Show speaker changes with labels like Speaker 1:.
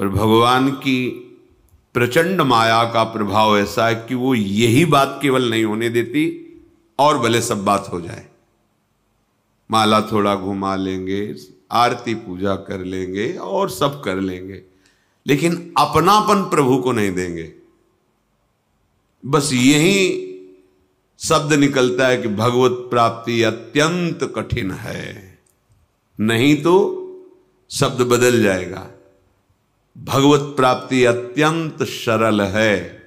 Speaker 1: पर भगवान की प्रचंड माया का प्रभाव ऐसा है कि वो यही बात केवल नहीं होने देती और भले सब बात हो जाए माला थोड़ा घुमा लेंगे आरती पूजा कर लेंगे और सब कर लेंगे लेकिन अपनापन प्रभु को नहीं देंगे बस यही शब्द निकलता है कि भगवत प्राप्ति अत्यंत कठिन है नहीं तो शब्द बदल जाएगा भगवत प्राप्ति अत्यंत सरल है